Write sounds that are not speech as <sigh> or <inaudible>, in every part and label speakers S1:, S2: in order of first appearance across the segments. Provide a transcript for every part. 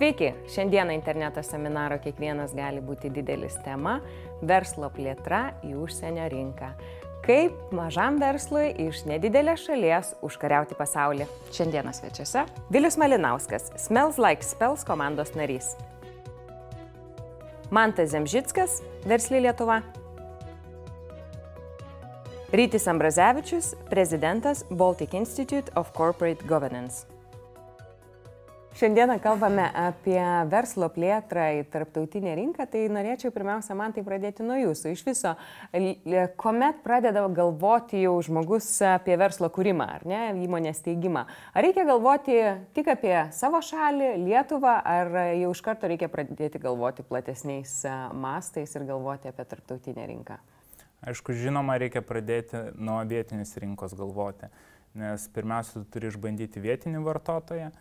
S1: Sveiki, šiandieną interneto seminaro kiekvienas gali būti didelis tema - verslo plėtra į užsienio rinką. Kaip mažam verslui iš nedidelės šalies užkariauti pasaulį. Šiandieną svečiuose Vilius Malinauskas, Smells Like Spells komandos narys. Mantas Zemžitskas, Versli Lietuva. Rytis Ambrazevičius, prezidentas Baltic Institute of Corporate Governance. Šiandieną kalbame apie verslo plėtrą į tarptautinę rinką, tai norėčiau pirmiausia man tai pradėti nuo jūsų. Iš viso, kuomet pradeda galvoti jau žmogus apie verslo kūrimą, ar ne, įmonės teigimą, ar reikia galvoti tik apie savo šalį, Lietuvą, ar jau iš karto reikia pradėti galvoti platesniais e, mastais ir galvoti apie tarptautinę rinką?
S2: Aišku, žinoma, reikia pradėti nuo vietinės rinkos galvoti, nes pirmiausia, tu turi išbandyti vietinį vartotoją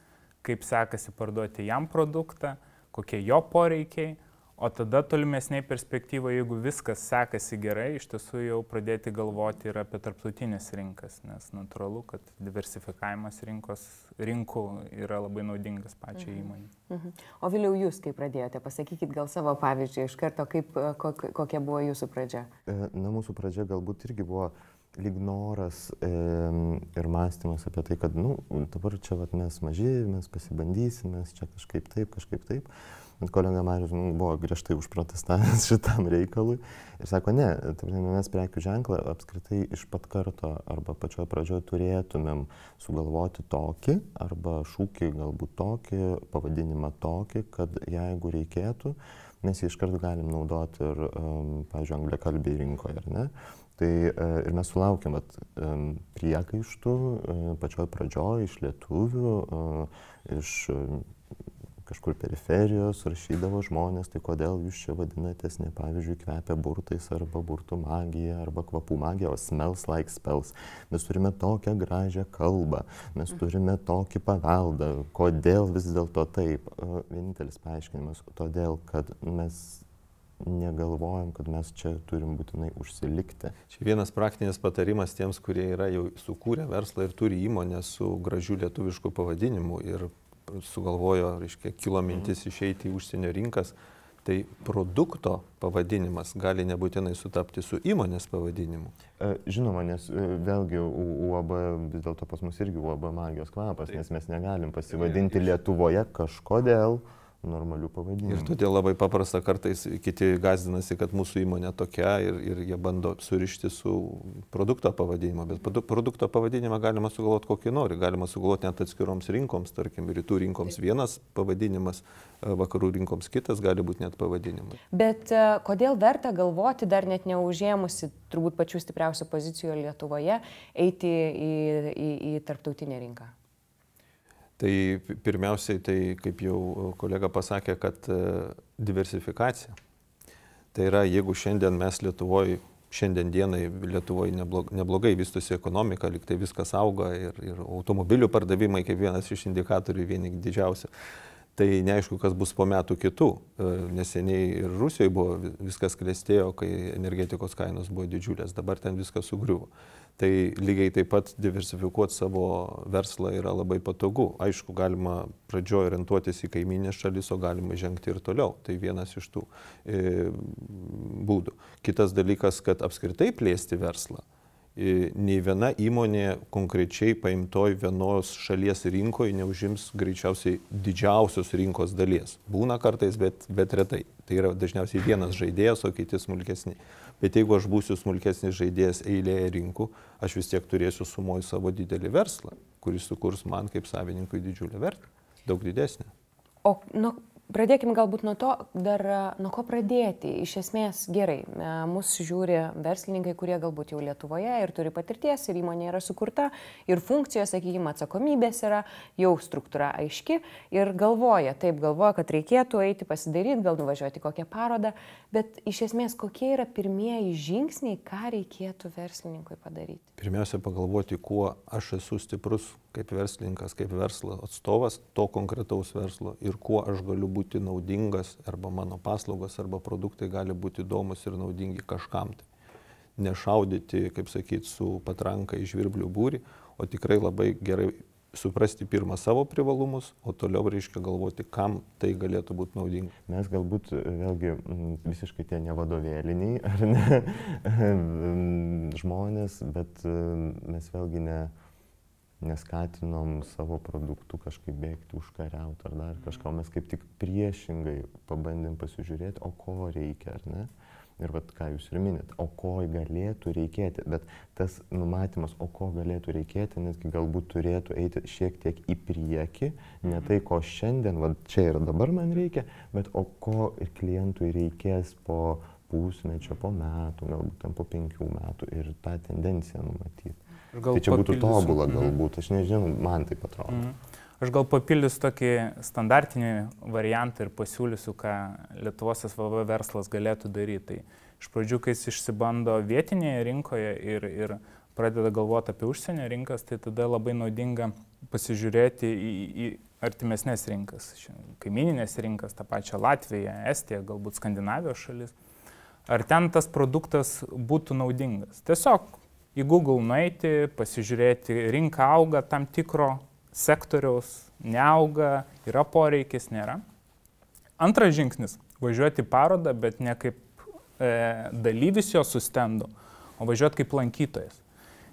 S2: kaip sekasi parduoti jam produktą, kokie jo poreikiai, o tada tolimesniai perspektyvoje, jeigu viskas sekasi gerai, iš tiesų jau pradėti galvoti ir apie tarptautinės rinkas, nes natūralu, kad diversifikavimas rinkos, rinkų yra labai naudingas pačiai mhm. įmonė.
S1: Mhm. O vėliau jūs, kai pradėjote, pasakykit gal savo pavyzdžiui iš karto, kaip, e, kok, kokia buvo jūsų pradžia?
S3: E, na, mūsų pradžia galbūt irgi buvo lyg noras e, ir mąstymas apie tai, kad, na, nu, dabar čia vat, mes maži, mes pasibandysim, mes čia kažkaip taip, kažkaip taip. Bet kolega Marius nu, buvo griežtai užprotestavęs <laughs> šitam reikalui ir sako, ne, taip, mes prekių ženklą apskritai iš pat karto arba pačioje pradžioje turėtumėm sugalvoti tokį arba šūkį galbūt tokį, pavadinimą tokį, kad jeigu reikėtų, mes jį iškart galim naudoti ir, um, pavyzdžiui, angliakalbiai rinkoje, ar ne? Uh, Tai e, ir mes sulaukėm vat, e, priekaištų e, pačioj pradžioj iš lietuvių, iš kažkur periferijos rašydavo žmonės, tai kodėl jūs čia vadinatės, ne pavyzdžiui, kvepia burtais arba burtų magija arba kvapų magija, o smells like spells. Mes turime tokią gražią kalbą, mes mhm. turime tokį paveldą, kodėl vis dėlto taip. Vienintelis paaiškinimas, todėl kad mes negalvojam, kad mes čia turim būtinai užsilikti.
S4: Čia vienas praktinis patarimas tiems, kurie yra jau sukūrę verslą ir turi įmonę su gražiu lietuvišku pavadinimu ir sugalvojo, reiškia, kilo mintis mhm. išeiti į užsienio rinkas, tai produkto pavadinimas gali nebūtinai sutapti su įmonės pavadinimu.
S3: E, žinoma, nes e, vėlgi UAB, vis dėlto pas mus irgi UAB magijos kvapas, nes mes negalim pasivadinti Lietuvoje kažkodėl. Taip normalių pavadinimų. Ir
S4: todėl labai paprasta kartais kiti gazdinasi, kad mūsų įmonė tokia ir, ir jie bando surišti su produkto pavadinimu, bet produkto pavadinimą galima sugalvoti kokį nori, galima sugalvoti net atskiroms rinkoms, tarkim, rytų rinkoms vienas pavadinimas, e, vakarų rinkoms kitas gali būti net pavadinimas.
S1: Bet e, kodėl verta galvoti dar net neužėmusi turbūt pačių stipriausių pozicijų Lietuvoje eiti į, į, į tarptautinę rinką?
S4: Tai pirmiausiai, tai kaip jau e, kolega pasakė, kad e, diversifikacija. Tai yra, jeigu šiandien mes Lietuvoje, šiandien dienai Lietuvoje neblogai vystosi ekonomika, liktai viskas auga ir, ir automobilių pardavimai kaip vienas iš indikatorių, vieni didžiausių. Tai neaišku, kas bus po metų kitų. E, neseniai ir Rusijoje buvo viskas klestėjo, kai energetikos kainos buvo didžiulės, dabar ten viskas sugriuvo. Tai lygiai taip pat diversifikuoti savo verslą yra labai patogu. Aišku, galima pradžioje orientuotis į kaiminės šalis, o galima žengti ir toliau. Tai vienas iš tų e, būdų. Kitas dalykas, kad apskritai plėsti verslą. E, nei viena įmonė konkrečiai paimtoj vienos šalies rinkoje neužims greičiausiai didžiausios rinkos dalies. Būna kartais, bet, bet retai. Tai yra dažniausiai vienas žaidėjas, o kiti smulkesni. Bet jeigu aš būsiu smulkesnis žaidėjas eilėje rinkų, aš vis tiek turėsiu sumoju savo didelį verslą, kuris sukurs man kaip savininkui didžiulį vertę, daug didesnį.
S1: O nu, Pradėkime galbūt nuo to, dar e, nuo ko pradėti. Iš esmės, gerai, e, mūsų žiūri verslininkai, kurie galbūt jau Lietuvoje ir turi patirties, ir įmonė yra sukurta, ir funkcijos, sakykime, atsakomybės yra, jau struktūra aiški, ir galvoja, taip galvoja, kad reikėtų eiti pasidaryti, gal nuvažiuoti kokią parodą, bet iš esmės, kokie yra pirmieji žingsniai, ką reikėtų verslininkui padaryti?
S4: Pirmiausia, pagalvoti, kuo aš esu stiprus kaip verslininkas, kaip verslo atstovas to konkretaus verslo ir kuo aš galiu būti būti naudingas, arba mano paslaugos, arba produktai gali būti įdomus ir naudingi kažkam. Tai nešaudyti, kaip sakyt, su patranka į žvirblių būrį, o tikrai labai gerai suprasti pirmą savo privalumus, o toliau reiškia galvoti, kam tai galėtų būti naudinga. Mes galbūt vėlgi
S3: visiškai tie nevadovėliniai, ar ne, <laughs> žmonės, bet mes vėlgi ne neskatinom savo produktų kažkaip bėgti, užkariauti ar dar mhm. kažką, mes kaip tik priešingai pabandėm pasižiūrėti, o ko reikia, ar ne. Ir vat ką jūs ir minit, o ko galėtų reikėti, bet tas numatymas, o ko galėtų reikėti, netgi galbūt turėtų eiti šiek tiek į priekį, ne mhm. tai, ko šiandien, vat čia ir dabar man reikia, bet o ko ir klientui reikės po pusmečio, po metų, galbūt ten po penkių metų ir tą tendenciją numatyti. Tai čia būtų tobulą mhm. galbūt, aš nežinau, man taip atrodo.
S2: Mm -hmm. Aš gal papildysiu tokį standartinį variantą ir pasiūlysiu, ką Lietuvos SVV verslas galėtų daryti. Tai iš pradžių, kai jis išsibando vietinėje rinkoje ir, ir pradeda galvoti apie užsienio rinkas, tai tada labai naudinga pasižiūrėti į, į artimesnės rinkas, kaimininės rinkas, tą pačią Latviją, Estiją, galbūt Skandinavijos šalis. Ar ten tas produktas būtų naudingas? Tiesiog į Google nueiti, pasižiūrėti, rinka auga tam tikro sektoriaus, neauga, yra poreikis, nėra. Antras žingsnis - važiuoti į parodą, bet ne kaip e, dalyvis jo sustendu, o važiuoti kaip lankytojas.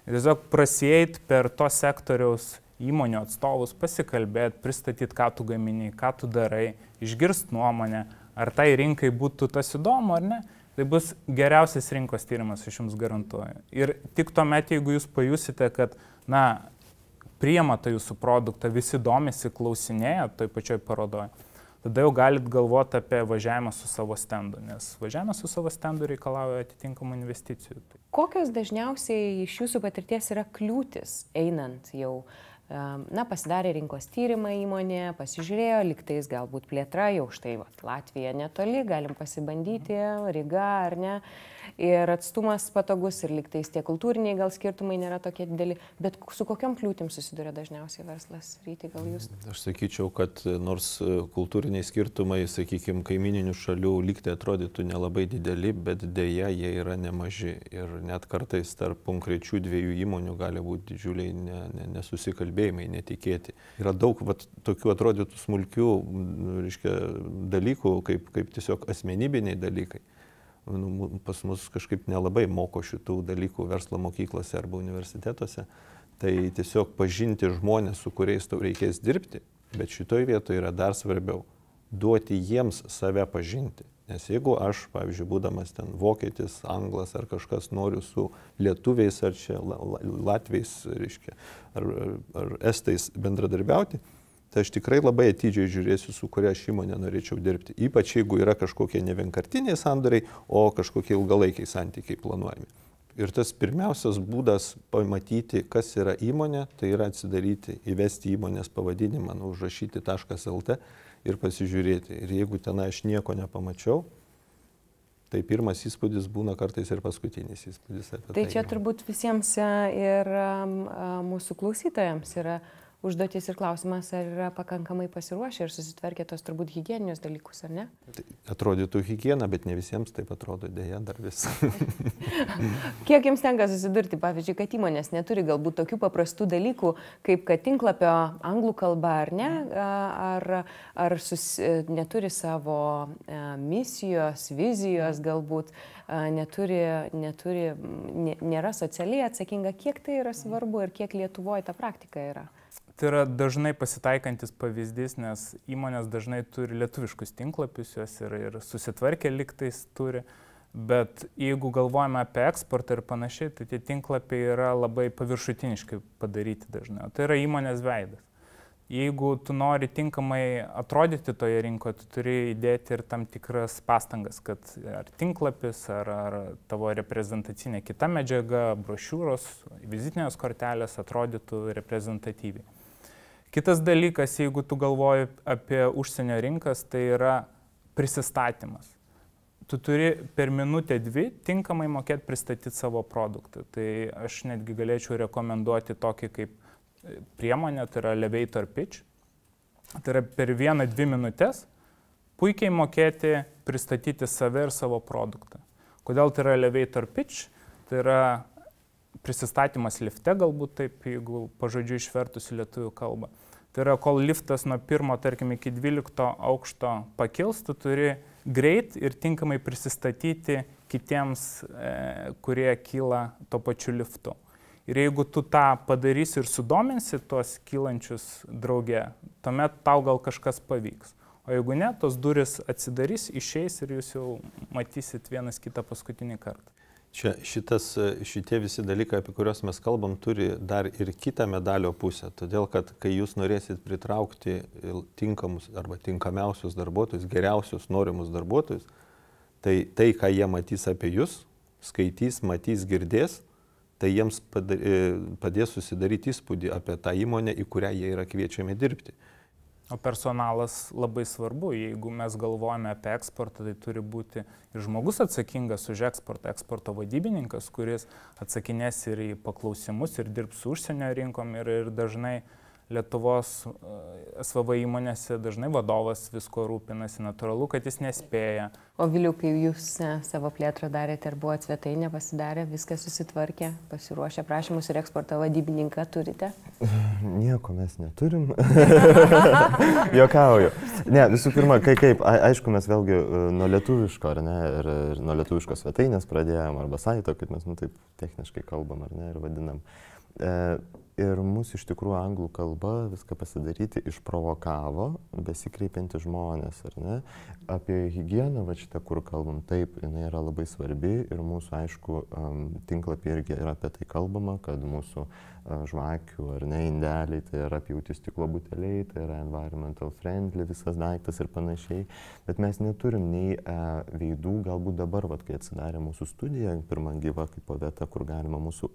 S2: Ir tiesiog prasieiti per to sektoriaus įmonių atstovus, pasikalbėti, pristatyti, ką tu gamini, ką tu darai, išgirsti nuomonę, ar tai rinkai būtų tas įdomu ar ne. Tai bus geriausias rinkos tyrimas, aš jums garantuoju. Ir tik tuomet, jeigu jūs pajusite, kad, na, priema tą jūsų produktą, visi domisi, klausinėja toj pačioj parodoje, tada jau galit galvoti apie važiavimą su savo stendu, nes važiavimas su savo stendu reikalauja atitinkamų investicijų.
S1: Kokios dažniausiai iš jūsų patirties yra kliūtis einant jau uh, Na, pasidarė rinkos tyrimą įmonė, pasižiūrėjo, liktais galbūt plėtra, jau štai va, Latvija netoli, galim pasibandyti, Riga ar ne. Uh, ir atstumas patogus, ir liktais tie kultūriniai gal skirtumai nėra tokie dideli, bet su kokiam kliūtim susiduria dažniausiai verslas rytį gal jūs? Aš
S4: sakyčiau, kad e, nors e, kultūriniai skirtumai, sakykime, kaimininių šalių liktai atrodytų nelabai dideli, bet dėja jie yra nemaži ir net kartais tarp konkrečių dviejų įmonių gali būti didžiuliai ne, ne, nesusikalbėjimai, netikėti. Yra daug vat, tokių atrodytų smulkių reiškia, dalykų, kaip, kaip tiesiog asmenybiniai dalykai nu, pas mus kažkaip nelabai moko šitų dalykų verslo mokyklose arba universitetuose, tai tiesiog pažinti žmonės, su kuriais tau reikės dirbti, bet šitoj vietoje yra dar svarbiau duoti jiems save pažinti. Nes jeigu aš, pavyzdžiui, būdamas ten vokietis, anglas ar kažkas noriu su lietuviais ar čia latviais, reiškia, ar, ar, ar estais bendradarbiauti, tai aš tikrai labai atidžiai žiūrėsiu, su kuria aš įmonė norėčiau dirbti. Ypač jeigu yra kažkokie ne vienkartiniai sandoriai, o kažkokie ilgalaikiai santykiai planuojami. Ir tas pirmiausias būdas pamatyti, kas yra įmonė, tai yra atsidaryti, įvesti įmonės pavadinimą, nu, užrašyti .lt ir pasižiūrėti. Ir jeigu ten aš nieko nepamačiau, Tai pirmas įspūdis būna kartais ir paskutinis įspūdis. Tai, tai čia
S1: turbūt visiems e, ir e, e, mūsų klausytojams yra užduotis ir klausimas, ar yra pakankamai pasiruošę ir susitvarkė tos turbūt hygieninius dalykus, ar ne?
S4: Tai atrodytų hygiena, bet ne visiems taip atrodo, dėja dar vis.
S1: <laughs> Kiek jums tenka susidurti, pavyzdžiui, kad įmonės neturi galbūt tokių paprastų dalykų, kaip kad tinklapio anglų kalba, ar ne, ar, ar sus, neturi savo e, misijos, vizijos, galbūt neturi, neturi, nėra socialiai atsakinga, kiek tai yra svarbu ir kiek Lietuvoje ta praktika yra?
S2: Tai yra dažnai pasitaikantis pavyzdys, nes įmonės dažnai turi lietuviškus tinklapius, jos ir, ir susitvarkė liktais turi, bet jeigu galvojame apie eksportą ir panašiai, tai tie tinklapiai yra labai paviršutiniškai padaryti dažnai, o tai yra įmonės veidas. Jeigu tu nori tinkamai atrodyti toje rinkoje, tu turi įdėti ir tam tikras pastangas, kad ar tinklapis, ar, ar tavo reprezentacinė kita medžiaga, brošiūros, vizitinės kortelės atrodytų reprezentatyviai. Kitas dalykas, jeigu tu galvoji apie užsienio rinkas, tai yra prisistatymas. Tu turi per minutę dvi tinkamai mokėti pristatyti savo produktą. Tai aš netgi galėčiau rekomenduoti tokį kaip e, priemonę, tai yra elevator pitch. Tai yra per vieną, dvi minutės puikiai mokėti pristatyti save ir savo produktą. Kodėl tai yra elevator pitch? Tai yra prisistatymas lifte, galbūt taip, jeigu pažodžiu išvertus į lietuvių kalbą. Tai yra, kol liftas nuo pirmo, tarkim, iki dvylikto aukšto pakils, tu turi greit ir tinkamai prisistatyti kitiems, e, kurie kyla tuo pačiu liftu. Ir jeigu tu tą padarysi ir sudominsi tuos kylančius draugė, tuomet tau gal kažkas pavyks. O jeigu ne, tos duris atsidarys, išeis ir jūs jau matysit vienas kitą paskutinį kartą.
S4: Čia šitas, šitie visi dalykai, apie kuriuos mes kalbam, turi dar ir kitą medalio pusę. Todėl, kad kai jūs norėsit pritraukti tinkamus arba tinkamiausius darbuotojus, geriausius norimus darbuotojus, tai tai, ką jie matys apie jūs, skaitys, matys, girdės, tai jiems e, padės susidaryti įspūdį apie tą įmonę, į kurią jie yra kviečiami dirbti.
S2: O personalas labai svarbu, jeigu mes galvojame apie eksportą, tai turi būti ir žmogus atsakingas už eksportą, eksporto vadybininkas, kuris atsakinės ir į paklausimus, ir dirbs su užsienio rinkom, ir, ir dažnai uh, Lietuvos e, SVV įmonėse dažnai vadovas visko rūpinasi, natūralu, kad jis nespėja.
S1: O vėliau, kai jūs e, savo plėtrą darėte, ar buvo svetainė pasidarė, viską susitvarkė, pasiruošė prašymus ir eksporto vadybininką turite? <laughs>
S3: Nieko mes neturim.
S1: <laughs>
S3: Jokauju. Ne, visų pirma, kai kaip, aišku, mes vėlgi e, nuo lietuviško, ar ne, ir, ir nuo lietuviškos svetainės pradėjom, arba saito, kaip mes, nu, taip techniškai kalbam, ar ne, ir vadinam. E, Ir mūsų iš tikrųjų anglų kalba viską pasidaryti išprovokavo besikreipianti žmonės, ar ne? Apie higieną, va šitą, kur kalbam, taip, jinai yra labai svarbi ir mūsų, aišku, tinklapį irgi yra apie tai kalbama, kad mūsų žvakių ar ne indeliai, tai yra pjūti stiklo buteliai, tai yra environmental friendly visas daiktas ir panašiai. Bet mes neturim nei e, veidų, galbūt dabar, vat, kai atsidarė mūsų studija, pirmą gyvą kaip vietą, kur galima mūsų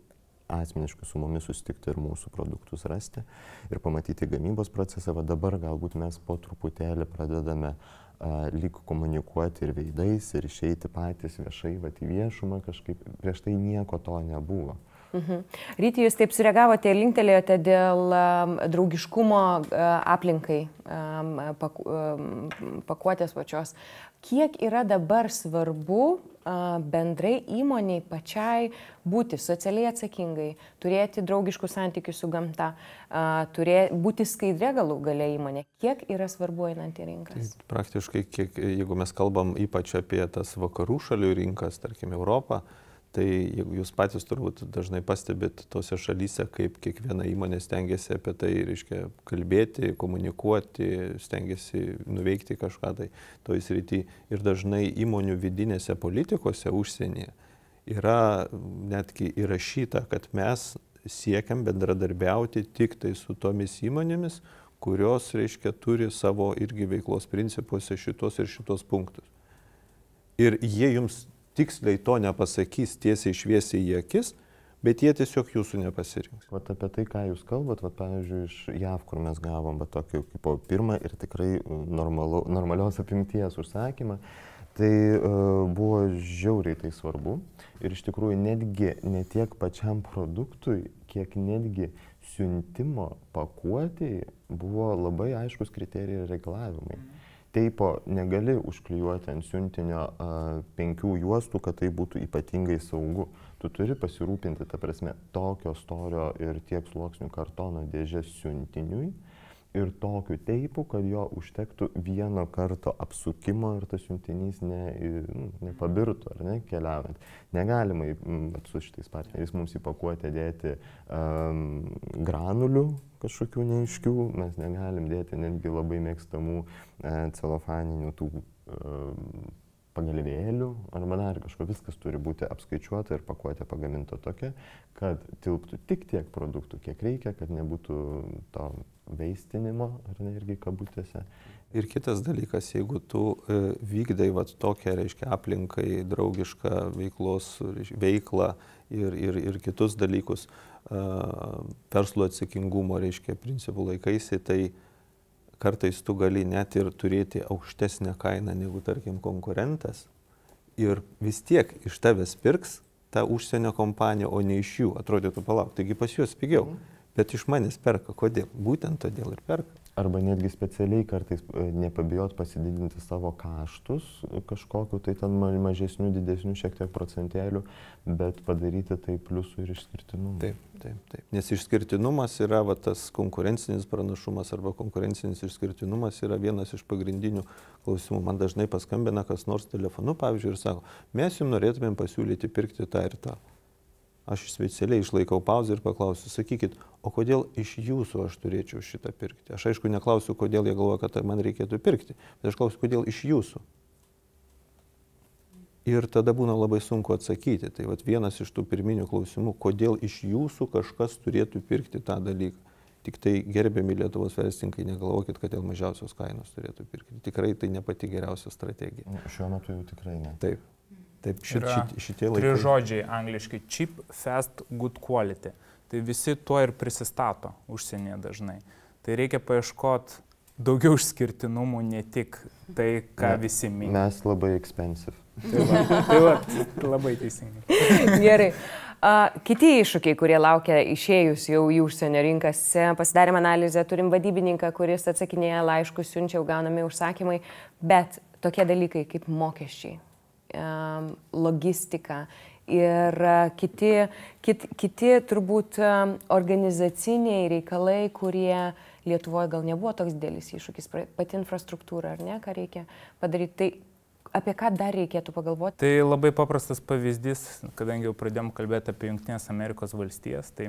S3: asmeniškai su mumis susitikti ir mūsų produktus rasti ir pamatyti gamybos procesą, va dabar galbūt mes po truputėlį pradedame a, lyg komunikuoti ir veidais, ir išeiti patys viešai, va į viešumą kažkaip, prieš tai nieko to nebuvo.
S1: Mhm. Ryti, jūs taip sureagavote ir linktelėjote dėl draugiškumo aplinkai pakuotės pačios. Kiek yra dabar svarbu bendrai įmoniai pačiai būti socialiai atsakingai, turėti draugiškų santykių su gamta, turė, būti skaidrė galų gale įmonė, kiek yra svarbu einant į rinkas?
S4: Tai praktiškai, kiek, jeigu mes kalbam ypač apie tas vakarų šalių rinkas, tarkim Europą, Tai jeigu jūs patys turbūt dažnai pastebit tose šalyse, kaip kiekviena įmonė stengiasi apie tai, reiškia, kalbėti, komunikuoti, stengiasi nuveikti kažką tai toj srity. Ir dažnai įmonių vidinėse politikose užsienyje yra netgi įrašyta, kad mes siekiam bendradarbiauti tik tai su tomis įmonėmis, kurios, reiškia, turi savo irgi veiklos principuose šitos ir šitos punktus. Ir jie jums tiksliai to nepasakys tiesiai išviesiai į akis, bet jie tiesiog jūsų nepasirinks. Vat apie tai, ką jūs kalbat, vat, pavyzdžiui, iš JAV, kur mes gavom va, tokį kaip
S3: pirmą ir tikrai e, normalu, normalios apimties užsakymą, tai uh, buvo žiauriai tai svarbu ir iš tikrųjų netgi ne tiek pačiam produktui, kiek netgi siuntimo pakuotėjai buvo labai aiškus kriterijai ir reikalavimai. Mm teipo negali užklijuoti ant siuntinio a, penkių juostų, kad tai būtų ypatingai saugu. Tu turi pasirūpinti, ta prasme, tokio storio ir tiek sluoksnių kartono dėžės siuntiniui, ir tokiu teipu, kad jo užtektų vieno karto apsukimo ir tas jungtinys ne, nu, nepabirtų, ar ne, keliaujant. Negalima su šitais partneriais mums įpakuoti dėti um, granulių kažkokių neaiškių, mes negalim dėti netgi labai mėgstamų e, celofaninių tų e, pagalvėlių arba dar kažko, viskas turi būti apskaičiuota ir pakuotė pagaminta tokia, kad tilptų tik tiek produktų, kiek reikia, kad nebūtų to veistinimo, ar ne irgi
S4: kabutėse. Ir kitas dalykas, jeigu tu e, vykdai vat, tokią, reiškia, aplinkai draugišką veiklos, veiklą ir, ir, ir kitus dalykus, e, verslo atsakingumo, reiškia, principų laikaisi, tai kartais tu gali net ir turėti aukštesnę kainą negu, tarkim, konkurentas ir vis tiek iš tavęs pirks ta užsienio kompanija, o ne iš jų. Atrodytų, palauk, taigi pas juos pigiau. Mhm bet iš manęs perka. Kodėl? Būtent todėl ir perka. Arba
S3: netgi specialiai kartais e, nepabijot pasididinti savo kaštus kažkokiu, tai ten mažesnių, didesnių šiek tiek procentėlių, bet padaryti tai pliusų ir išskirtinumų. Taip,
S4: taip, taip. Nes išskirtinumas yra va, tas konkurencinis pranašumas arba konkurencinis išskirtinumas yra vienas iš pagrindinių klausimų. Man dažnai paskambina kas nors telefonu, pavyzdžiui, ir sako, mes jums norėtumėm pasiūlyti pirkti tą ir tą. Mhm. Aš specialiai išlaikau pauzę ir paklausiu, sakykit, o kodėl iš jūsų aš turėčiau šitą pirkti? Aš aišku neklausiu, kodėl jie galvoja, kad man reikėtų pirkti, bet aš klausiu, kodėl iš jūsų. Ir tada būna labai sunku atsakyti. Tai vat, vienas iš tų pirminių klausimų, kodėl iš jūsų kažkas turėtų pirkti tą dalyką. Tik tai gerbiami Lietuvos verslininkai, negalvokit, kad dėl mažiausios kainos turėtų pirkti. Tikrai tai ne pati geriausia strategija. Nu,
S3: šiuo metu jau tikrai ne. Taip.
S4: Taip, šit,
S2: šit, šitie laikai. Trys žodžiai angliškai - cheap, fast, good quality. Tai visi tuo ir prisistato užsienyje dažnai. Tai reikia paieškoti daugiau išskirtinumų, ne tik tai, ką ne, visi mini. Mes labai expensive. Tai, va, tai va, labai teisingai.
S1: <laughs> Gerai. Uh, kiti iššūkiai, kurie laukia išėjus jau į užsienio rinkas, e, pasidarėm analizę, turim vadybininką, kuris atsakinėja laiškus, siunčia jau gaunami užsakymai, bet tokie dalykai kaip mokesčiai, logistika ir e, kiti, kit, kiti turbūt organizaciniai reikalai, kurie Lietuvoje gal nebuvo toks dėlis iššūkis, pati infrastruktūra, ar ne, ką reikia padaryti. Tai apie ką dar reikėtų pagalvoti?
S2: Tai labai paprastas pavyzdys, kadangi jau pradėjom kalbėti apie Junktinės Amerikos valstijas, tai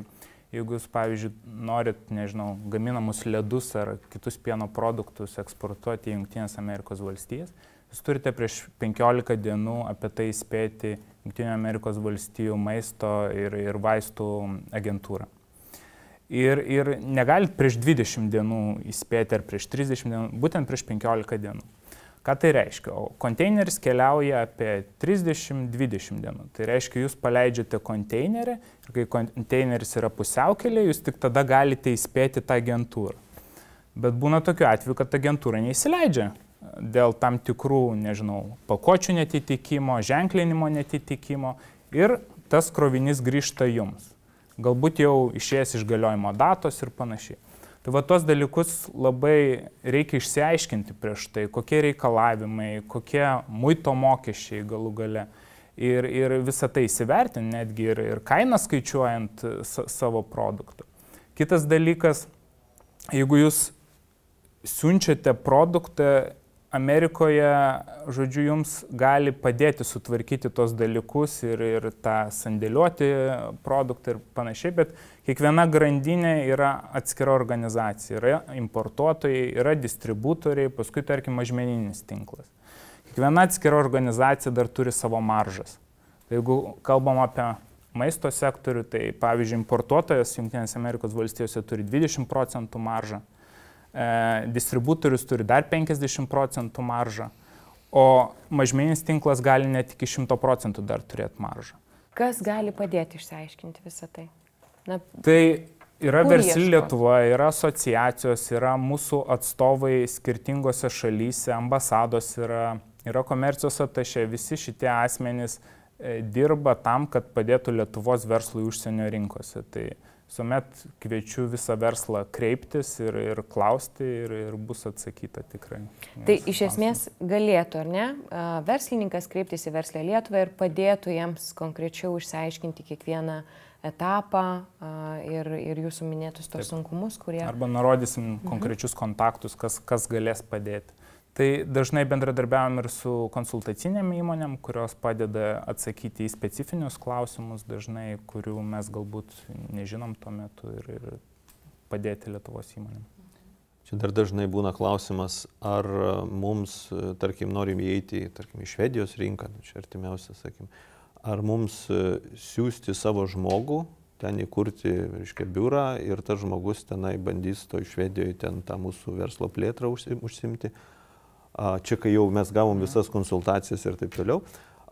S2: jeigu jūs, pavyzdžiui, norit, nežinau, gaminamus ledus ar kitus pieno produktus eksportuoti į Junktinės Amerikos valstijas, Jūs turite prieš 15 dienų apie tai įspėti Junktinio Amerikos valstijų maisto ir, ir vaistų agentūrą. Ir, ir negalit prieš 20 dienų įspėti ar prieš 30 dienų, būtent prieš 15 dienų. Ką tai reiškia? O konteineris keliauja apie 30-20 dienų. Tai reiškia, jūs paleidžiate konteinerį ir kai konteineris yra pusiaukelė, jūs tik tada galite įspėti tą agentūrą. Bet būna tokiu atveju, kad agentūra neįsileidžia dėl tam tikrų, nežinau, pakočių netitikimo, ženklinimo netitikimo ir tas krovinys grįžta jums. Galbūt jau išėjęs iš galiojimo datos ir panašiai. Tai va tos dalykus labai reikia išsiaiškinti prieš tai, kokie reikalavimai, kokie muito mokesčiai galų gale. Ir, ir visą tai įsivertinti, netgi ir, ir kainą skaičiuojant sa savo produktų. Kitas dalykas, jeigu jūs siunčiate produktą Amerikoje, žodžiu, jums gali padėti sutvarkyti tos dalykus ir, ir tą sandėliuoti produktą ir panašiai, bet kiekviena grandinė yra atskira organizacija. Yra importuotojai, yra distributoriai, paskui, tarkim, mažmeninis tinklas. Kiekviena atskira organizacija dar turi savo maržas. Tai jeigu kalbam apie maisto sektorių, tai pavyzdžiui, importuotojas Junktinėse Amerikos valstijose turi 20 procentų maržą. E, distributorius turi dar 50 procentų maržą, o mažmeninis tinklas gali net iki 100 procentų dar turėti maržą.
S1: Kas gali padėti išsiaiškinti visą tai? Na,
S2: tai yra Versli Lietuva, yra asociacijos, yra mūsų atstovai skirtingose šalyse, ambasados yra, yra komercijos atašė, visi šitie asmenys e, dirba tam, kad padėtų Lietuvos verslui užsienio rinkose. Tai Suomet kviečiu visą verslą kreiptis ir, ir klausti ir, ir bus atsakyta tikrai. Tai iš esmės
S1: galėtų, ar ne, verslininkas kreiptis į verslę Lietuvą ir padėtų jiems konkrečiau išsiaiškinti kiekvieną etapą ir, ir jūsų minėtus tos Taip. sunkumus, kurie. Arba
S2: nurodysim mhm. konkrečius mhm. kontaktus, kas, kas galės padėti. Tai dažnai bendradarbiavam ir su konsultacinėm įmonėm, kurios padeda atsakyti į specifinius klausimus, dažnai kurių mes galbūt nežinom tuo metu ir, ir padėti Lietuvos įmonėm.
S4: Čia dar dažnai būna klausimas, ar mums, tarkim, norim įeiti, tarkim, į Švedijos rinką, nu, čia artimiausia, sakim, ar mums siūsti savo žmogų, ten įkurti, reiškia, biurą ir tas žmogus tenai bandys to Švedijoje ten tą mūsų verslo plėtrą užsimti. Užsi čia kai jau mes gavom mhm. visas konsultacijas ir taip toliau,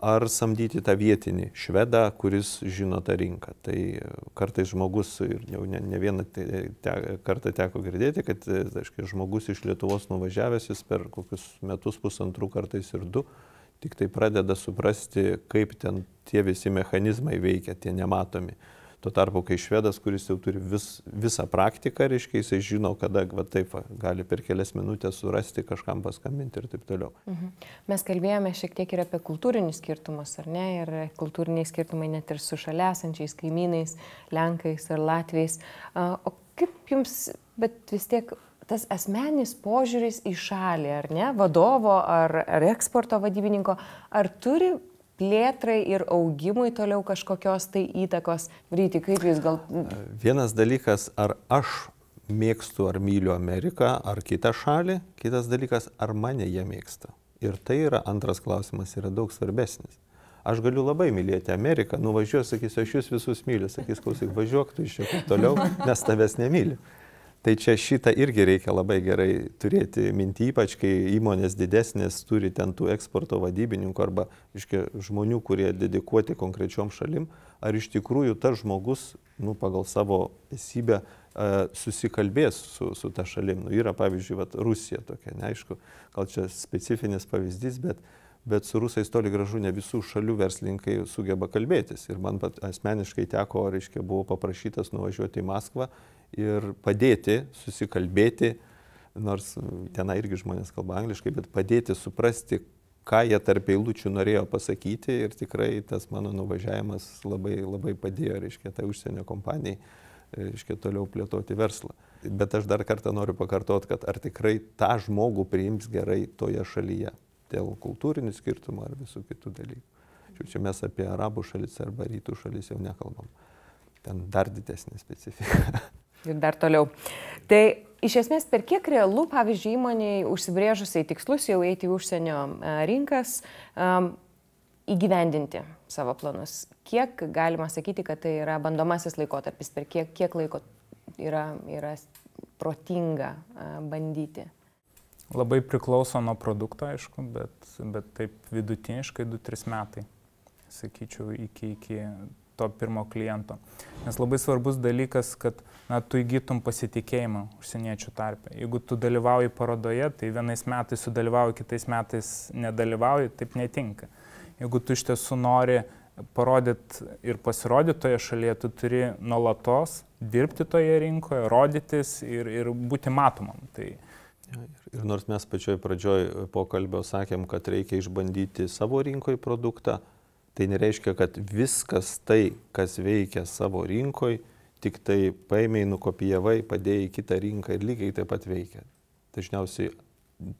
S4: ar samdyti tą vietinį švedą, kuris žino tą rinką. Tai e, kartais žmogus, ir jau ne, ne vieną te, te, kartą teko girdėti, kad aiškia, e, žmogus iš Lietuvos nuvažiavęs jis per kokius metus, pusantrų kartais ir du, tik tai pradeda suprasti, kaip ten tie visi mechanizmai veikia, tie nematomi. Mhm Tuo tarpu, kai švedas, kuris jau turi vis, visą praktiką, reiškia, jisai žino, kada va, taip va, gali per kelias minutės surasti, kažkam paskambinti ir taip toliau.
S1: Mhm. Mes kalbėjome šiek tiek ir apie kultūrinius skirtumus, ar ne, ir kultūriniai skirtumai net ir su šalia esančiais kaimynais, lenkais ar latviais. O kaip jums, bet vis tiek tas asmeninis požiūris į šalį, ar ne, vadovo, ar, ar eksporto vadybininko, ar turi plėtrai ir augimui toliau kažkokios tai įtakos? Ryti, kaip jūs gal...
S4: Vienas dalykas, ar aš mėgstu ar myliu Ameriką ar kitą šalį, kitas dalykas, ar mane jie mėgsta. Ir tai yra antras klausimas, yra daug svarbesnis. Aš galiu labai mylėti Ameriką, nuvažiuosiu, sakysiu, aš jūs visus myliu, sakys, klausyk, važiuok tu iš čia toliau, nes tavęs nemyliu. Tai čia šitą irgi reikia labai gerai turėti minti, ypač kai įmonės didesnės turi ten tų eksporto vadybininkų arba iškia, žmonių, kurie dedikuoti konkrečiom šalim, ar iš tikrųjų tas žmogus nu, pagal savo esybę e, susikalbės su, su ta šalim. Nu, yra pavyzdžiui, vat, Rusija tokia, neaišku, gal čia specifinis pavyzdys, bet, bet su rusais toli gražu ne visų šalių verslininkai sugeba kalbėtis. Ir man pat asmeniškai teko, reiškia, buvau paprašytas nuvažiuoti į Maskvą ir padėti susikalbėti, nors tenai irgi žmonės kalba angliškai, bet padėti suprasti, ką jie tarp eilučių norėjo pasakyti ir tikrai tas mano nuvažiavimas labai, labai padėjo, reiškia, tai užsienio kompanijai, reiškia, toliau plėtoti verslą. Bet aš dar kartą noriu pakartoti, kad ar tikrai tą žmogų priims gerai toje šalyje dėl kultūrinių skirtumų ar visų kitų dalykų. Čia mes apie arabų šalis arba rytų šalis jau nekalbam. Ten dar didesnė
S1: specifika. <laughs> Ir dar toliau. Tai iš esmės, per kiek realu, pavyzdžiui, įmoniai užsibrėžusiai tikslus jau eiti į užsienio e, rinkas, um, įgyvendinti savo planus? Kiek galima sakyti, kad tai yra bandomasis laikotarpis, per kiek, kiek laiko yra, yra protinga uh, bandyti?
S2: Labai priklauso nuo produkto, aišku, bet, bet taip vidutiniškai 2-3 metai, sakyčiau, iki, iki to pirmo kliento. Nes labai svarbus dalykas, kad na, tu įgytum pasitikėjimą užsieniečių tarpe. Jeigu tu dalyvauji parodoje, tai vienais metais sudalyvauji, kitais metais nedalyvauji, taip netinka. Jeigu tu iš tiesų nori parodyti ir pasirodyti toje šalyje, tu turi nuolatos dirbti toje rinkoje, rodytis ir, ir būti matomam. Tai, Ir
S4: nors mes pačioj pradžioj pokalbio sakėm, kad reikia išbandyti savo rinkoje produktą, Tai nereiškia, kad viskas tai, kas veikia savo rinkoje, tik tai paėmiai, nukopijavai, padėjai kitą rinką ir lygiai taip pat veikia. Dažniausiai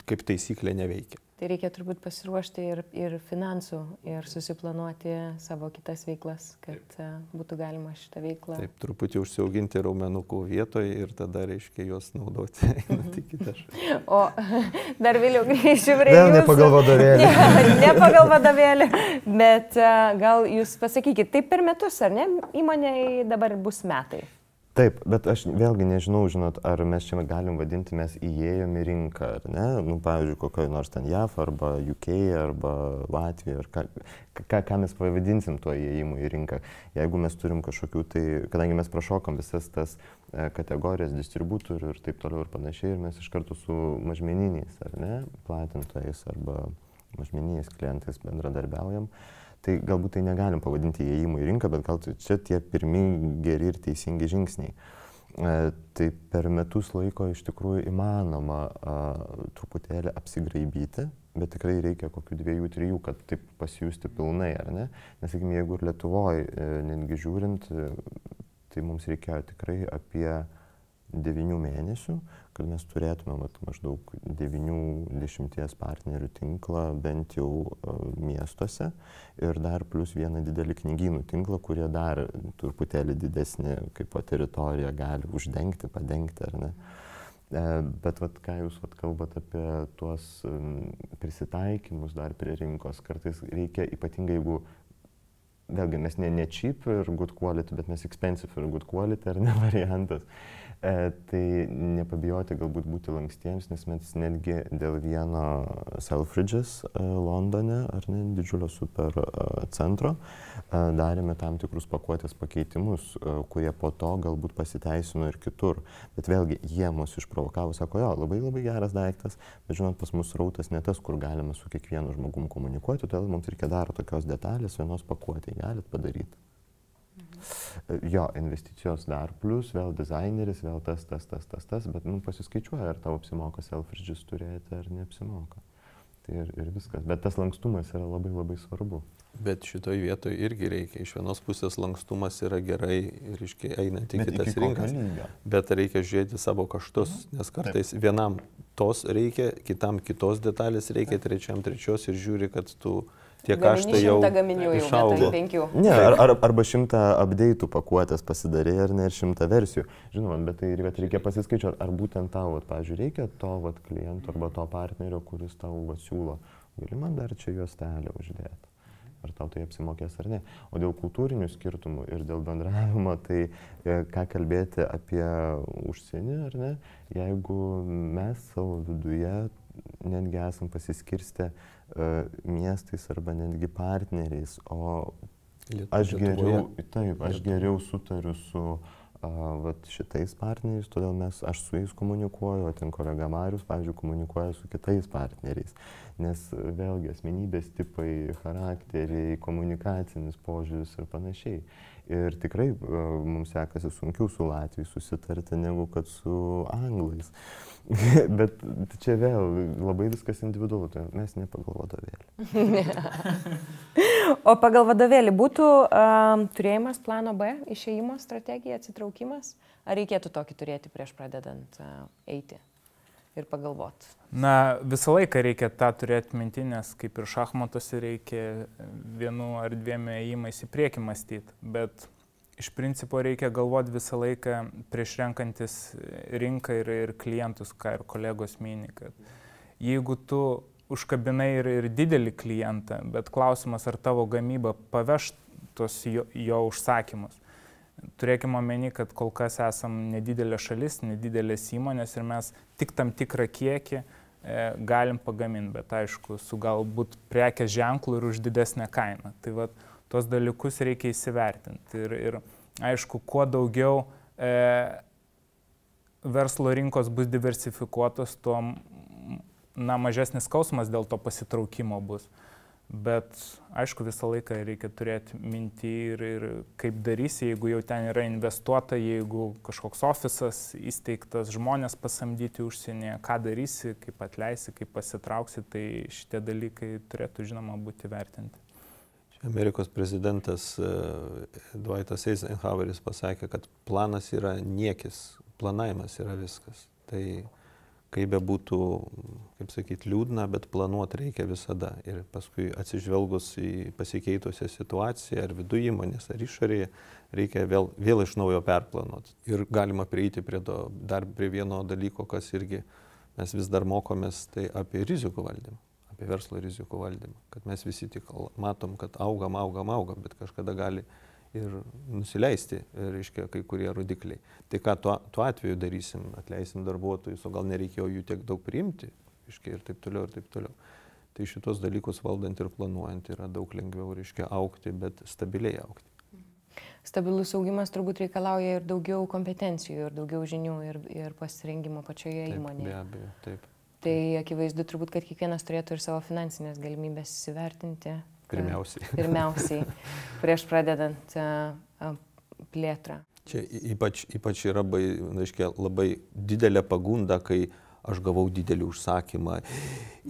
S4: kaip taisyklė neveikia.
S1: Tai reikia turbūt pasiruošti ir, ir finansų, ir susiplanuoti savo kitas veiklas, kad Taip. E, būtų galima šitą veiklą. Taip,
S4: truputį užsiauginti raumenukų vietoje ir tada, reiškia, juos naudoti. <laughs> Tai mhm.
S1: o <laughs> dar vėliau grįšiu prie... Vėl ne pagal vadovėlį. ne, <laughs> ne pagal vadovėlį, bet e, gal jūs pasakykit, tai per metus, ar ne, įmoniai dabar bus metai?
S3: Taip, bet aš vėlgi nežinau, žinot, ar mes čia galim vadinti, mes įėjom į rinką, ar ne? Nu, pavyzdžiui, kokioje nors ten JAF, arba UK, arba Latvija, ar ką, ką, ką mes pavadinsim tuo įėjimu į rinką. Jeigu mes turim kažkokių, tai kadangi mes prašokom visas tas e, kategorijas distributorių ir taip toliau ir panašiai, ir mes iš karto su mažmeniniais, ar ne, platintojais, arba mažmeniniais klientais bendradarbiaujam. Uh, tai galbūt tai negalim pavadinti įėjimu į rinką, bet gal čia tie pirmi geri ir teisingi žingsniai. E, tai per metus laiko iš tikrųjų įmanoma a, truputėlį apsigraibyti, bet tikrai reikia kokių dviejų, trijų, kad taip pasijusti pilnai, ar ne? Nes, sakykime, jeigu ir Lietuvoje netgi žiūrint, e, tai mums reikėjo tikrai apie 9 mėnesių, kad mes turėtume vat, maždaug 90 partnerių tinklą bent jau e, miestuose ir dar plus vieną didelį knygynų tinklą, kurie dar truputėlį didesnį kaip po teritoriją gali uždengti, padengti ar ne. E, bet vat, ką jūs vat, kalbat apie tuos prisitaikymus dar prie rinkos, kartais reikia ypatingai, jeigu vėlgi mes ne, ne cheap ir good quality, bet mes expensive ir good quality ar ne <laughs> variantas. E, tai nepabijoti galbūt būti lankstiems, nes mes netgi dėl vieno Selfridges e, Londone, ar ne, didžiulio super e, centro, e, darėme tam tikrus pakuotės pakeitimus, e, kurie po to galbūt pasiteisino ir kitur. Bet vėlgi, jie mus išprovokavo, sako, jo, labai labai geras daiktas, bet žinot, pas mus rautas ne tas, kur galime su kiekvienu žmogum komunikuoti, todėl mums reikia dar tokios detalės, vienos pakuotės galit padaryti. Jo, investicijos dar plus, vėl dizaineris, vėl tas, tas, tas, tas, tas, bet nu, pasiskaičiuoja, ar tau apsimoka selfridges turėti ar neapsimoka. Tai ir, ir viskas. Bet tas lankstumas yra labai labai svarbu.
S4: Bet šitoj vietoje irgi reikia. Iš vienos pusės lankstumas yra gerai ir iškiai einant į kitas rinkas. Lygio. Bet reikia žiūrėti savo kaštus, mhm. nes kartais Taip. vienam tos reikia, kitam kitos detalės reikia, Taip. trečiam trečios ir žiūri, kad tu... Tų tie kaštai jau
S1: išaugo. Tai ne, ar, ar,
S3: arba šimtą update'ų pakuotės pasidarė, ar ne, ir šimtą versijų. Žinoma, bet tai bet reikia pasiskaičiuoti, ar būtent tau, vat, pavyzdžiui, reikia to vat, kliento arba to partnerio, kuris tau vat, siūlo. Gali man dar čia juostelę uždėti ar tau tai apsimokės ar ne. O dėl kultūrinių skirtumų ir dėl bendravimo, tai e, ką kalbėti apie užsienį ar ne, jeigu mes savo viduje netgi esam pasiskirstę uh, miestais arba netgi partneriais, o Lietuvoje. aš geriau, taip, aš geriau sutariu su uh, vat, šitais partneriais, todėl mes, aš su jais komunikuoju, o ten kolega Marius, pavyzdžiui, komunikuoja su kitais partneriais, nes vėlgi asmenybės tipai, charakteriai, komunikacinis požiūris ir panašiai. Uh, Ir tikrai e, mums sekasi sunkiau su Latvijais susitarti negu kad su Anglais. <laughs> Bet čia vėl labai viskas individualu, tai mes ne pagal
S2: vadovėlį. <laughs>
S1: o pagal vadovėlį būtų um, turėjimas plano B, išėjimo strategija, atsitraukimas? Ar reikėtų tokį turėti prieš pradedant uh, eiti? ir pagalvoti.
S2: Na, visą laiką reikia tą turėti minti, nes kaip ir šachmatuose reikia e, vienu ar dviem įėjimais į priekį mąstyti, bet iš principo reikia galvoti visą laiką prieš renkantis e, rinką ir, ir klientus, ką ir kolegos mini, kad jeigu tu užkabinai ir, ir didelį klientą, bet klausimas, ar tavo gamyba paveš tos jo, jo užsakymus. Turėkime omeny, kad kol kas esam nedidelė šalis, nedidelės įmonės ir mes tik tam tikrą kiekį e, galim pagaminti, bet aišku, su galbūt prekės ženklu ir už didesnę kainą. Tai va, tuos dalykus reikia įsivertinti. Ir, ir aišku, kuo daugiau e, verslo rinkos bus diversifikuotos, tuo na, mažesnis skausmas dėl to pasitraukimo bus. E, Bet aišku, visą laiką reikia turėti mintį ir, ir kaip darysi, jeigu jau ten yra investuota, jeigu kažkoks ofisas įsteigtas, žmonės pasamdyti užsienyje, ką darysi, kaip atleisi, kaip pasitrauksi, tai šitie dalykai turėtų žinoma būti vertinti.
S4: Amerikos prezidentas e, Dwightas Eisenhoweris pasakė, kad planas yra niekis, planavimas yra viskas. Tai kaip bebūtų, kaip sakyt, liūdna, bet planuoti reikia visada. Ir paskui atsižvelgus į pasikeitusią situaciją ar vidų įmonės, ar išorėje, reikia vėl, vėl iš naujo perplanuoti. Ir galima prieiti prie to, dar prie vieno dalyko, kas irgi mes vis dar mokomės, tai apie rizikų valdymą apie verslo rizikų valdymą, kad mes visi tik matom, kad augam, augam, augam, bet kažkada gali ir nusileisti, reiškia, kai kurie rodikliai. Tai ką tuo, tuo atveju darysim, atleisim darbuotojus, o gal nereikėjo jų tiek daug priimti, reiškia, ir taip toliau, ir taip toliau. Tai šitos dalykus valdant ir planuojant yra daug lengviau, reiškia, aukti, bet stabiliai aukti.
S1: Stabilus augimas turbūt reikalauja ir daugiau kompetencijų, ir daugiau žinių, ir, ir pasirengimo pačioje taip, įmonėje. Be abejo, taip. Tai akivaizdu turbūt, kad kiekvienas turėtų ir savo finansinės galimybės įsivertinti, Pirmiausiai. <laughs> Pirmiausiai, prieš pradedant plėtrą.
S4: Čia ypač, ypač yra reiškia, labai didelė pagunda, kai aš gavau didelį užsakymą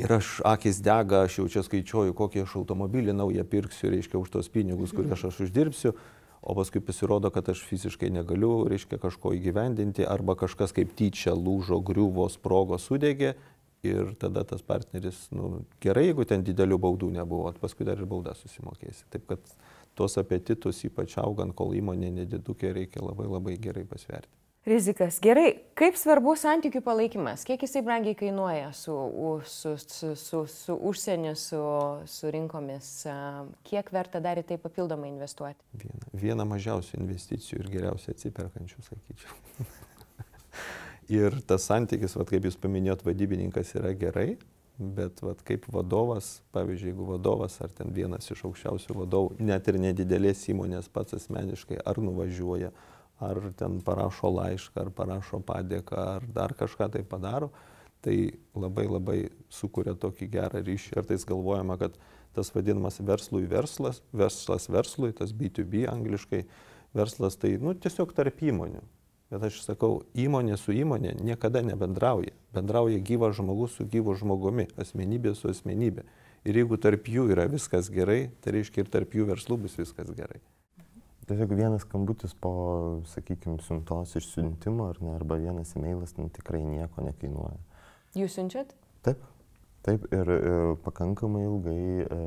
S4: ir aš akis dega, aš jau čia skaičiuoju, kokį aš automobilį naują pirksiu, reiškia, už tos pinigus, kuriuos aš uždirbsiu, o paskui pasirodo, kad aš fiziškai negaliu, reiškia, kažko įgyvendinti, arba kažkas kaip tyčia lūžo, griuvo, sprogo, sudegė, mhm ir tada tas partneris, nu, gerai, jeigu ten didelių baudų nebuvo, paskui dar ir baudą susimokėsi. Taip kad tuos apetitus, ypač augant, kol įmonė nedidukė, reikia labai labai gerai pasverti.
S1: Rizikas. Gerai, kaip svarbu santykių palaikymas, kiek jisai brangiai kainuoja su, su, su, su, su užsieniu, su, su rinkomis, kiek verta dar į tai papildomai investuoti?
S4: Viena, viena mažiausių investicijų ir geriausiai atsiperkančių, sakyčiau. <laughs> ir tas santykis, vat, kaip jūs paminėjot, vadybininkas yra gerai, bet vat, kaip vadovas, pavyzdžiui, jeigu vadovas ar ten vienas iš aukščiausių vadovų, net ir nedidelės įmonės pats asmeniškai ar nuvažiuoja, ar ten parašo laišką, ar parašo padėką, ar dar kažką tai padaro, tai labai labai sukuria tokį gerą ryšį. Ir tais galvojama, kad tas vadinamas verslui verslas, verslas verslui, tas B2B angliškai, verslas tai nu, tiesiog tarp įmonių. Bet aš sakau, įmonė su įmonė niekada nebendrauja. Bendrauja gyvas žmogus su gyvu žmogumi, asmenybė su asmenybė. Ir jeigu tarp jų yra viskas gerai, tai reiškia ir tarp jų verslų bus viskas gerai.
S3: Tiesiog vienas skambutis po, sakykime, siuntos išsiuntimo ar ne, arba vienas e-mailas nu, tikrai nieko nekainuoja. Jūs siunčiat? Taip. Taip, ir e, pakankamai ilgai, e,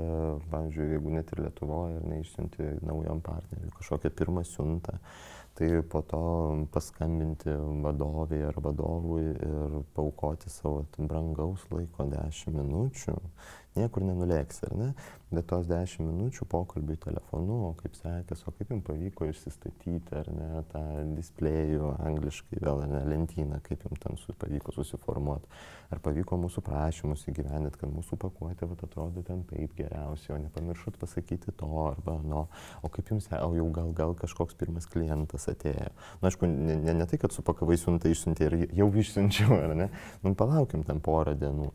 S3: pavyzdžiui, jeigu net ir Lietuvoje, ar neišsiunti naujam partneriui kažkokią pirmą siuntą, tai po to paskambinti vadovei ar vadovui ir paukoti savo brangaus laiko 10 minučių niekur nenulėksi, ar ne? Bet tos 10 minučių pokalbių telefonu, o kaip sekės, o kaip jums pavyko išsistatyti, ar ne, tą displėjų, angliškai vėl, ar ne, lentyną, kaip jums ten su, pavyko susiformuoti, ar pavyko mūsų prašymus įgyvendinti, kad mūsų pakuotė, va, atrodo ten taip geriausiai, o nepamiršot pasakyti to arba no, o kaip jums, o jau gal, gal kažkoks pirmas klientas atėjo. Na, nu, aišku, ne, ne, ne tai, kad supakavai siuntą išsiuntė ir jau išsiunčiau, ar ne, nu, palaukim tam porą dienų.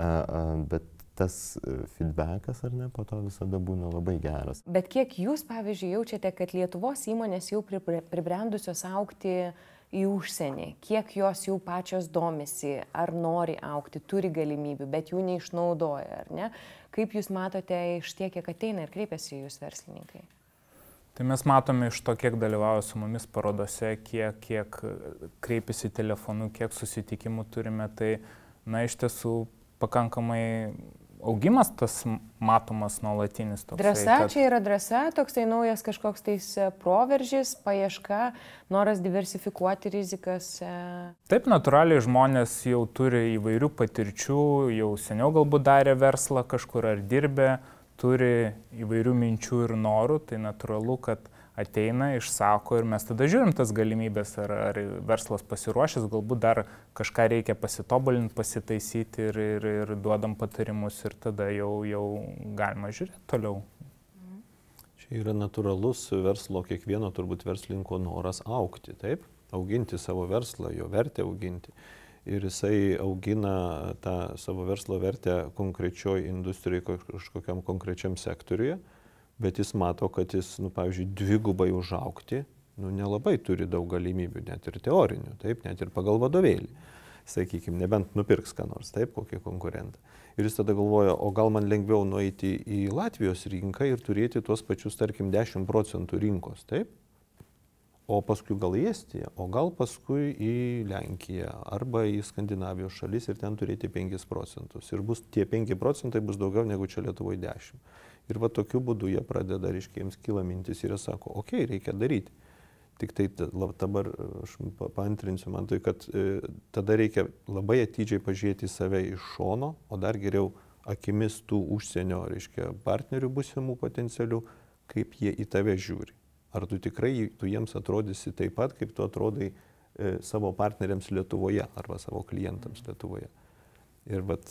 S3: A, a, bet tas e, feedbackas ar ne po to visada būna labai geras.
S1: Bet kiek jūs, pavyzdžiui, jaučiate, kad Lietuvos įmonės jau pribrendusios aukti į užsienį, kiek jos jau pačios domisi, ar nori aukti, turi galimybių, bet jų neišnaudoja, ar ne? Kaip jūs matote iš tiek, kiek ateina ir kreipiasi į jūs verslininkai?
S2: Tai mes matome iš to, kiek dalyvauja su mumis parodose, kiek, kiek e, kreipiasi telefonu, kiek susitikimų turime, tai na iš tiesų pakankamai augimas tas matomas nuolatinis toks. Drasa, kad... čia
S1: yra drąsa, toksai naujas kažkoks tais e, proveržys, paieška, noras diversifikuoti rizikas. E.
S2: Taip, natūraliai žmonės jau turi įvairių patirčių, jau seniau galbūt darė verslą kažkur ar dirbė, turi įvairių minčių ir norų, tai natūralu, kad ateina, išsako ir mes tada žiūrim tas galimybės, ar, ar verslas pasiruošęs, galbūt dar kažką reikia pasitobulinti, pasitaisyti ir, ir, ir duodam patarimus ir tada jau, jau galima žiūrėti toliau.
S4: Čia yra natūralus verslo, kiekvieno turbūt verslinko noras aukti, taip, auginti savo verslą, jo vertę auginti ir jisai augina tą savo verslo vertę konkrečioj industrijai, kažkokiam konkrečiam sektoriuje bet jis mato, kad jis, nu, pavyzdžiui, dvigubai užaukti, nu, nelabai turi daug galimybių, net ir teorinių, taip, net ir pagal vadovėlį. Sakykime, nebent nupirks ką nors, taip, kokį konkurentą. Ir jis tada galvoja, o gal man lengviau nueiti į Latvijos rinką ir turėti tuos pačius, tarkim, 10 procentų rinkos, taip? o paskui gal į Estiją, o gal paskui į Lenkiją arba į Skandinavijos šalis ir ten turėti 5 procentus. Ir bus, tie 5 procentai bus daugiau negu čia Lietuvoje 10. Ir va tokiu būdu jie pradeda, reiškia, jiems kyla mintis ir jie sako, okei, okay, reikia daryti. Tik tai dabar e, aš pantrinsiu man tai, kad e, tada reikia labai atidžiai pažiūrėti save iš šono, o dar geriau akimis tų užsienio, reiškia, partnerių būsimų potencialių, kaip jie į tave žiūri. Ar tu tikrai tu jiems atrodysi taip pat, kaip tu atrodai e, savo partneriams Lietuvoje arba savo klientams Lietuvoje. Mhm. Ir vat,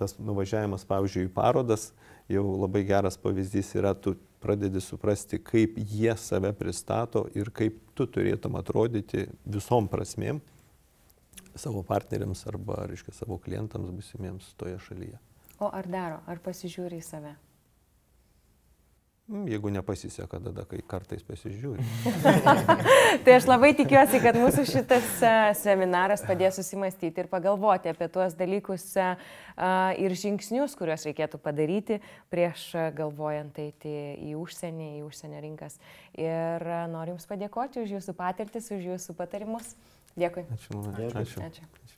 S4: tas nuvažiavimas, pavyzdžiui, į parodas jau labai geras pavyzdys yra, tu pradedi suprasti, kaip jie save pristato ir kaip tu turėtum atrodyti visom prasmėm savo partneriams arba, reiškia, savo klientams busimiems toje šalyje.
S1: O ar daro, ar pasižiūri į save?
S4: Mm, jeigu nepasiseka, tada kai kartais pasižiūri.
S1: <laughs> tai aš labai tikiuosi, kad mūsų šitas e, seminaras padės susimastyti ir pagalvoti apie tuos dalykus e, e, ir žingsnius, kuriuos reikėtų padaryti prieš galvojant eiti į užsienį, į užsienio rinkas. Ir noriu Jums padėkoti už Jūsų patirtis, už Jūsų patarimus. Dėkui. Ačiū. Ačiū. Ačiū. Ačiū.